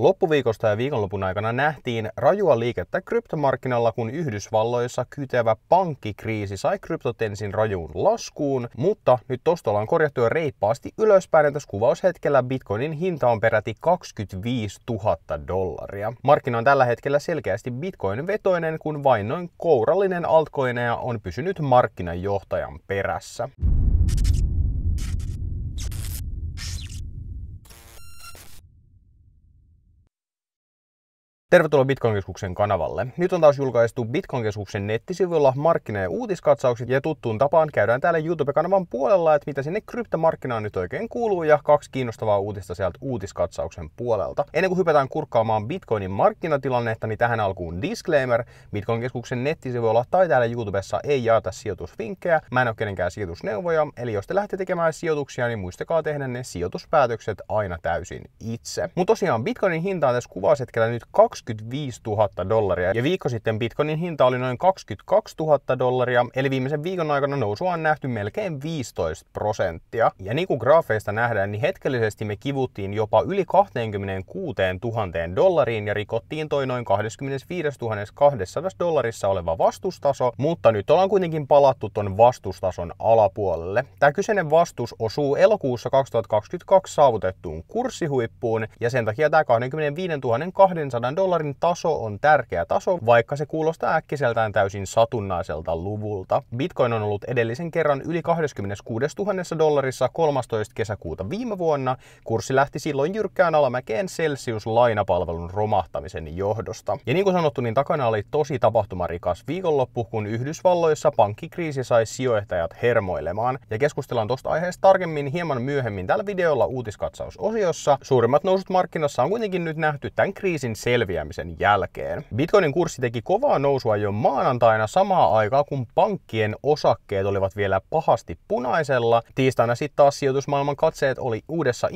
Loppuviikosta ja viikonlopun aikana nähtiin rajua liikettä kryptomarkkinalla, kun Yhdysvalloissa kytevä pankkikriisi sai kryptotensin rajuun laskuun, mutta nyt tosta ollaan korjattu jo reippaasti ylöspäin ja tässä kuvaushetkellä bitcoinin hinta on peräti 25 000 dollaria. Markkina on tällä hetkellä selkeästi bitcoinin vetoinen, kun vain noin kourallinen altcoineja on pysynyt markkinajohtajan perässä. Tervetuloa Bitcoin-keskuksen kanavalle. Nyt on taas julkaistu Bitcoin-keskuksen nettisivuilla markkina- ja uutiskatsaukset ja tuttuun tapaan käydään täällä YouTube-kanavan puolella, että mitä sinne kryptomarkkinaan nyt oikein kuuluu ja kaksi kiinnostavaa uutista sieltä uutiskatsauksen puolelta. Ennen kuin hypätään kurkkaamaan Bitcoinin markkinatilannetta, niin tähän alkuun disclaimer. Bitcoin-keskuksen nettisivuilla tai täällä YouTubessa ei jaeta sijoitusvinkkejä. Mä en ole kenenkään sijoitusneuvoja, eli jos te lähdette tekemään sijoituksia, niin muistakaa tehdä ne sijoituspäätökset aina täysin itse. Mutta tosiaan Bitcoinin hinta on tässä kuvaushetkellä nyt 2 25 000 dollaria. Ja viikko sitten bitcoinin hinta oli noin 22 000 dollaria, eli viimeisen viikon aikana nousua on nähty melkein 15 prosenttia. Ja niin kuin graafeista nähdään, niin hetkellisesti me kivuttiin jopa yli 26 000 dollariin ja rikottiin toi noin 25 200 dollarissa oleva vastustaso, mutta nyt ollaan kuitenkin palattu ton vastustason alapuolelle. Tämä kyseinen vastus osuu elokuussa 2022 saavutettuun kurssihuippuun ja sen takia tämä 25 200 dollaria dollarin taso on tärkeä taso, vaikka se kuulostaa äkkiseltään täysin satunnaiselta luvulta. Bitcoin on ollut edellisen kerran yli 26 000 dollarissa 13. kesäkuuta viime vuonna. Kurssi lähti silloin jyrkkään alamäkeen Celsius-lainapalvelun romahtamisen johdosta. Ja niin kuin sanottu, niin takana oli tosi tapahtumarikas viikonloppu, kun Yhdysvalloissa pankkikriisi sai sijoittajat hermoilemaan. Ja keskustellaan tuosta aiheesta tarkemmin hieman myöhemmin tällä videolla uutiskatsausosiossa. Suurimmat nousut markkinassa on kuitenkin nyt nähty tämän kriisin selviä häviämisen jälkeen. Bitcoinin kurssi teki kovaa nousua jo maanantaina samaa aikaa, kun pankkien osakkeet olivat vielä pahasti punaisella. Tiistaina sitten taas sijoitusmaailman katseet oli uudessa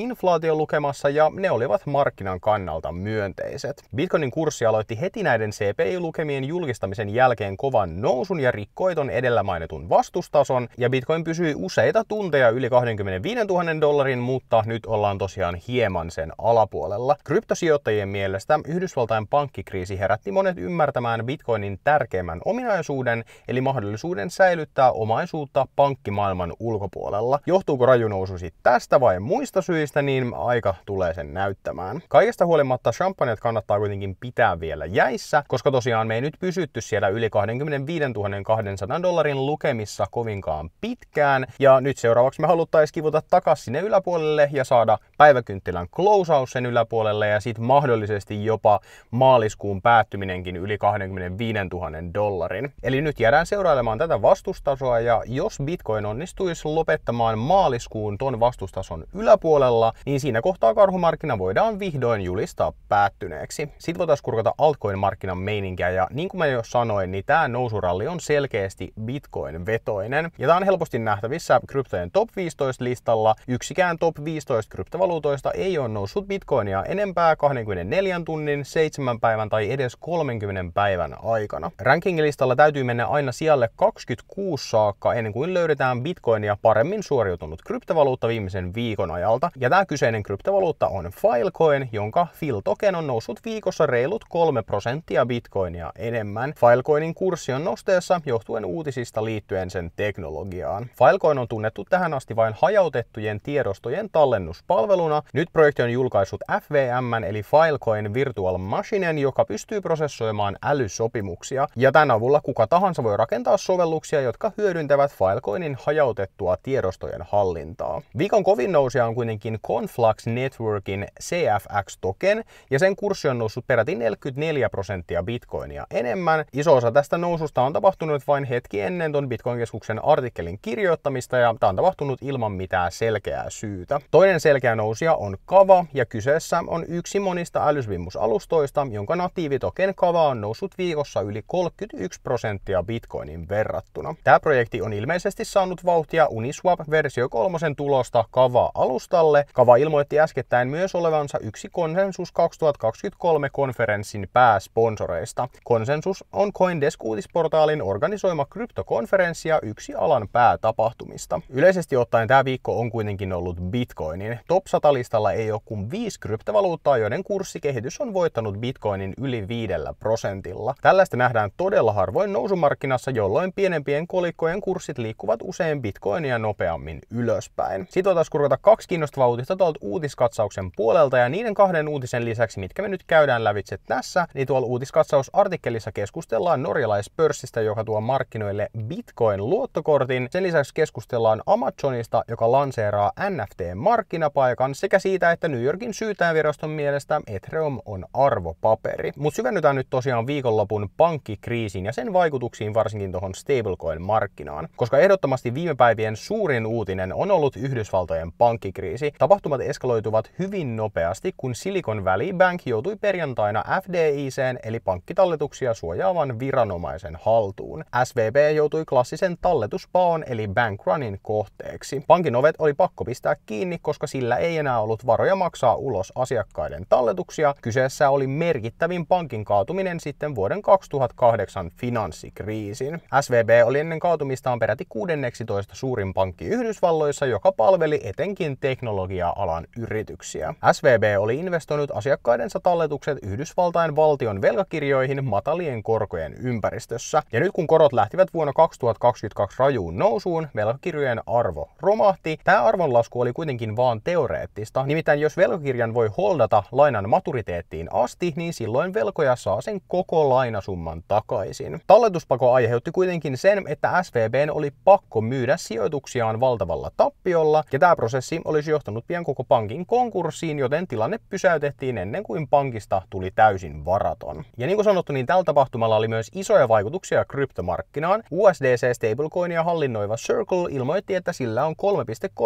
lukemassa ja ne olivat markkinan kannalta myönteiset. Bitcoinin kurssi aloitti heti näiden CPI-lukemien julkistamisen jälkeen kovan nousun ja rikkoi ton edellä mainitun vastustason ja Bitcoin pysyi useita tunteja yli 25 000 dollarin, mutta nyt ollaan tosiaan hieman sen alapuolella. Kryptosijoittajien mielestä Yhdysvaltain Yhdysvaltain pankkikriisi herätti monet ymmärtämään bitcoinin tärkeimmän ominaisuuden, eli mahdollisuuden säilyttää omaisuutta pankkimaailman ulkopuolella. Johtuuko rajunousu sitten tästä vai muista syistä, niin aika tulee sen näyttämään. Kaikesta huolimatta champagneet kannattaa kuitenkin pitää vielä jäissä, koska tosiaan me ei nyt pysytty siellä yli 25 200 dollarin lukemissa kovinkaan pitkään. Ja nyt seuraavaksi me haluttaisiin kivuta takas sinne yläpuolelle ja saada päiväkynttilän klousaus sen yläpuolelle ja sitten mahdollisesti jopa maaliskuun päättyminenkin yli 25 000 dollarin. Eli nyt jäädään seurailemaan tätä vastustasoa ja jos Bitcoin onnistuisi lopettamaan maaliskuun ton vastustason yläpuolella, niin siinä kohtaa karhumarkkina voidaan vihdoin julistaa päättyneeksi. Sitten voitaisiin kurkata altcoin-markkinan meininkiä ja niin kuin mä jo sanoin, niin tämä nousuralli on selkeästi Bitcoin-vetoinen. Ja tämä on helposti nähtävissä kryptojen top 15 listalla. Yksikään top 15 kryptovaluutoista ei ole noussut Bitcoinia enempää 24 tunnin, 7 seitsemän päivän tai edes 30 päivän aikana. Rankingilistalla täytyy mennä aina sijalle 26 saakka ennen kuin löydetään bitcoinia paremmin suoriutunut kryptovaluutta viimeisen viikon ajalta. Ja tämä kyseinen kryptovaluutta on Filecoin, jonka Fil-token on noussut viikossa reilut 3 prosenttia bitcoinia enemmän. Filecoinin kurssi on nosteessa johtuen uutisista liittyen sen teknologiaan. Filecoin on tunnettu tähän asti vain hajautettujen tiedostojen tallennuspalveluna. Nyt projekti on julkaissut FVM eli Filecoin Virtual Machinen, joka pystyy prosessoimaan älysopimuksia, ja tämän avulla kuka tahansa voi rakentaa sovelluksia, jotka hyödyntävät Filecoinin hajautettua tiedostojen hallintaa. Viikon kovin nousia on kuitenkin Conflux Networkin CFX-token, ja sen kurssi on noussut peräti 44 prosenttia bitcoinia enemmän. Iso osa tästä noususta on tapahtunut vain hetki ennen ton Bitcoin-keskuksen artikkelin kirjoittamista, ja tämä on tapahtunut ilman mitään selkeää syytä. Toinen selkeä nousija on Kava, ja kyseessä on yksi monista älysvimmusalustoista, rahoista, jonka natiivitoken kava on noussut viikossa yli 31 prosenttia bitcoinin verrattuna. Tämä projekti on ilmeisesti saanut vauhtia Uniswap versio 3 tulosta kavaa alustalle. Kava ilmoitti äskettäin myös olevansa yksi Konsensus 2023 konferenssin pääsponsoreista. Konsensus on CoinDesk uutisportaalin organisoima kryptokonferenssi ja yksi alan päätapahtumista. Yleisesti ottaen tämä viikko on kuitenkin ollut Bitcoinin. Top 100 listalla ei ole kuin viisi kryptovaluuttaa, joiden kurssikehitys on voittanut noussut bitcoinin yli viidellä prosentilla. Tällaista nähdään todella harvoin nousumarkkinassa, jolloin pienempien kolikkojen kurssit liikkuvat usein bitcoinia nopeammin ylöspäin. Sitten voitaisiin kurkata kaksi kiinnostavaa uutista tuolta uutiskatsauksen puolelta ja niiden kahden uutisen lisäksi, mitkä me nyt käydään lävitse tässä, niin tuolla uutiskatsausartikkelissa keskustellaan norjalaispörssistä, joka tuo markkinoille bitcoin-luottokortin. Sen lisäksi keskustellaan Amazonista, joka lanseeraa NFT-markkinapaikan sekä siitä, että New Yorkin syytäjäviraston mielestä Ethereum on arvo arvopaperi. Mutta syvennytään nyt tosiaan viikonlopun pankkikriisiin ja sen vaikutuksiin varsinkin tuohon stablecoin-markkinaan. Koska ehdottomasti viime päivien suurin uutinen on ollut Yhdysvaltojen pankkikriisi. Tapahtumat eskaloituvat hyvin nopeasti, kun Silicon Valley Bank joutui perjantaina FDICen eli pankkitalletuksia suojaavan viranomaisen haltuun. SVB joutui klassisen talletuspaon eli bankrunin kohteeksi. Pankin ovet oli pakko pistää kiinni, koska sillä ei enää ollut varoja maksaa ulos asiakkaiden talletuksia. Kyseessä oli merkittävin pankin kaatuminen sitten vuoden 2008 finanssikriisin. SVB oli ennen kaatumistaan peräti 16 suurin pankki Yhdysvalloissa, joka palveli etenkin teknologia-alan yrityksiä. SVB oli investoinut asiakkaidensa talletukset Yhdysvaltain valtion velkakirjoihin matalien korkojen ympäristössä. Ja nyt kun korot lähtivät vuonna 2022 rajuun nousuun, velkakirjojen arvo romahti. Tämä arvonlasku oli kuitenkin vaan teoreettista, nimittäin jos velkakirjan voi holdata lainan maturiteettiin asti, petti, niin silloin velkoja saa sen koko lainasumman takaisin. Talletuspako aiheutti kuitenkin sen, että SVBn oli pakko myydä sijoituksiaan valtavalla tappiolla, ja tämä prosessi olisi johtanut pian koko pankin konkurssiin, joten tilanne pysäytettiin ennen kuin pankista tuli täysin varaton. Ja niin kuin sanottu, niin tällä tapahtumalla oli myös isoja vaikutuksia kryptomarkkinaan. USDC stablecoinia hallinnoiva Circle ilmoitti, että sillä on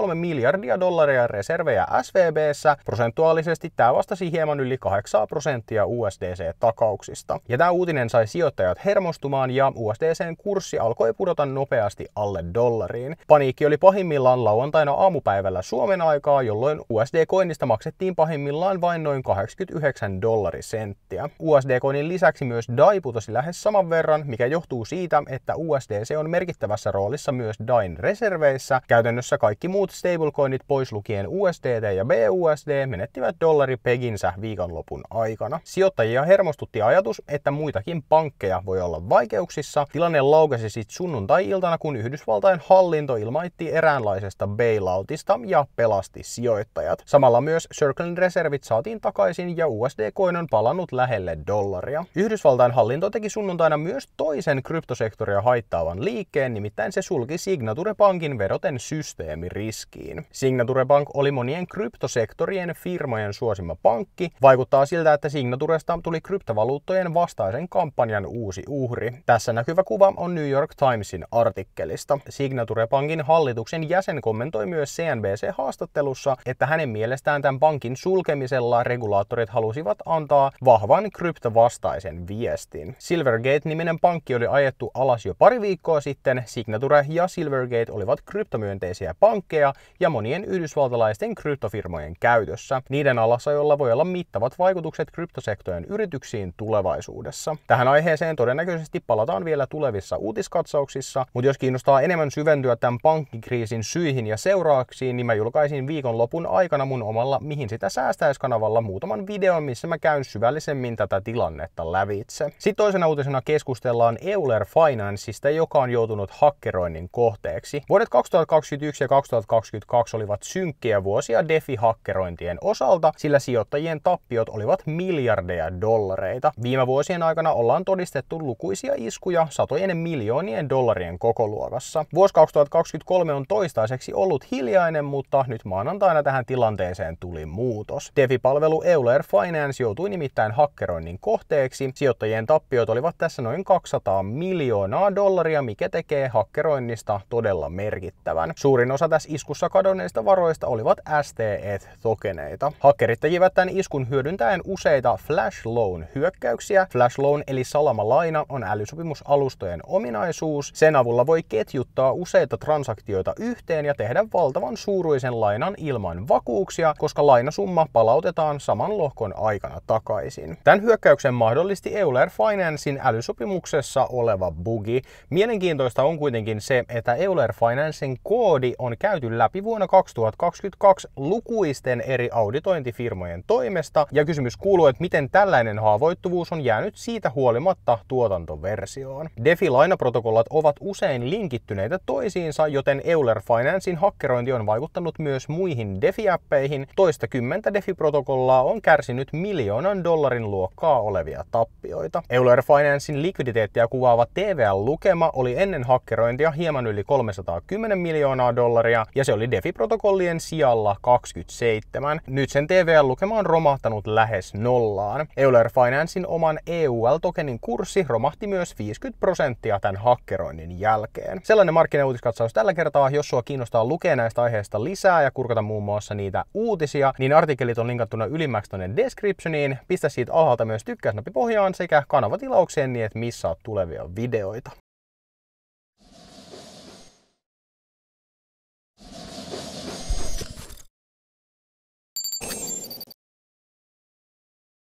3,3 miljardia dollaria reservejä SVBssä. Prosentuaalisesti tämä vastasi hieman yli 8 prosenttia prosenttia USDC-takauksista. Ja tämä uutinen sai sijoittajat hermostumaan ja USDCn kurssi alkoi pudota nopeasti alle dollariin. Paniikki oli pahimmillaan lauantaina aamupäivällä Suomen aikaa, jolloin usd koinnista maksettiin pahimmillaan vain noin 89 dollarisenttiä. USD-koinin lisäksi myös DAI putosi lähes saman verran, mikä johtuu siitä, että USDC on merkittävässä roolissa myös DAIn reserveissä. Käytännössä kaikki muut stablecoinit pois lukien USDT ja BUSD menettivät dollaripeginsä viikonlopun aikana mukana. Sijoittajia hermostutti ajatus, että muitakin pankkeja voi olla vaikeuksissa. Tilanne laukesi sitten sunnuntai-iltana, kun Yhdysvaltain hallinto ilmaitti eräänlaisesta bailoutista ja pelasti sijoittajat. Samalla myös Circlen reservit saatiin takaisin ja USD-koin on palannut lähelle dollaria. Yhdysvaltain hallinto teki sunnuntaina myös toisen kryptosektoria haittaavan liikkeen, nimittäin se sulki Signature Bankin vedoten systeemiriskiin. Signature Bank oli monien kryptosektorien firmojen suosima pankki. Vaikuttaa siltä, että Signaturesta tuli kryptovaluuttojen vastaisen kampanjan uusi uhri. Tässä näkyvä kuva on New York Timesin artikkelista. Signature Bankin hallituksen jäsen kommentoi myös CNBC-haastattelussa, että hänen mielestään tämän pankin sulkemisella regulaattorit halusivat antaa vahvan kryptovastaisen viestin. Silvergate-niminen pankki oli ajettu alas jo pari viikkoa sitten. Signature ja Silvergate olivat kryptomyönteisiä pankkeja ja monien yhdysvaltalaisten kryptofirmojen käytössä. Niiden alasajolla voi olla mittavat vaikutukset krypto kryptosektorin yrityksiin tulevaisuudessa. Tähän aiheeseen todennäköisesti palataan vielä tulevissa uutiskatsauksissa, mutta jos kiinnostaa enemmän syventyä tämän pankkikriisin syihin ja seurauksiin, niin mä julkaisin viikonlopun aikana mun omalla Mihin sitä säästäis kanavalla muutaman videon, missä mä käyn syvällisemmin tätä tilannetta lävitse. Sitten toisena uutisena keskustellaan Euler Financeista, joka on joutunut hakkeroinnin kohteeksi. Vuodet 2021 ja 2022 olivat synkkiä vuosia DeFi-hakkerointien osalta, sillä sijoittajien tappiot olivat miljoonaa miljardeja dollareita. Viime vuosien aikana ollaan todistettu lukuisia iskuja satojen miljoonien dollarien kokoluokassa. Vuosi 2023 on toistaiseksi ollut hiljainen, mutta nyt maanantaina tähän tilanteeseen tuli muutos. DeFi-palvelu Euler Finance joutui nimittäin hakkeroinnin kohteeksi. Sijoittajien tappiot olivat tässä noin 200 miljoonaa dollaria, mikä tekee hakkeroinnista todella merkittävän. Suurin osa tässä iskussa kadonneista varoista olivat STE-tokeneita. Hakkerit tekivät tämän iskun hyödyntäen useita suorita Flash Loan hyökkäyksiä. Flash Loan eli salamalaina on älysopimusalustojen ominaisuus. Sen avulla voi ketjuttaa useita transaktioita yhteen ja tehdä valtavan suuruisen lainan ilman vakuuksia, koska lainasumma palautetaan saman lohkon aikana takaisin. Tämän hyökkäyksen mahdollisti Euler Financein älysopimuksessa oleva bugi. Mielenkiintoista on kuitenkin se, että Euler Financein koodi on käyty läpi vuonna 2022 lukuisten eri auditointifirmojen toimesta. Ja kysymys kuuluu, että että miten tällainen haavoittuvuus on jäänyt siitä huolimatta tuotantoversioon. DeFi-lainaprotokollat ovat usein linkittyneitä toisiinsa, joten Euler Financein hakkerointi on vaikuttanut myös muihin DeFi-appeihin. Toista kymmentä DeFi-protokollaa on kärsinyt miljoonan dollarin luokkaa olevia tappioita. Euler Financein likviditeettiä kuvaava TVL-lukema oli ennen hakkerointia hieman yli 310 miljoonaa dollaria, ja se oli DeFi-protokollien sijalla 27. Nyt sen TVL-lukema on romahtanut lähes nolla ollaan. Euler Financein oman EUL-tokenin kurssi romahti myös 50 prosenttia tämän hakkeroinnin jälkeen. Sellainen markkinauutiskatsaus tällä kertaa. Jos sua kiinnostaa lukea näistä aiheista lisää ja kurkata muun muassa niitä uutisia, niin artikkelit on linkattuna ylimmäksi tuonne descriptioniin. Pistä siitä alhaalta myös tykkäysnappi pohjaan sekä kanavatilaukseen niin, että missaa tulevia videoita.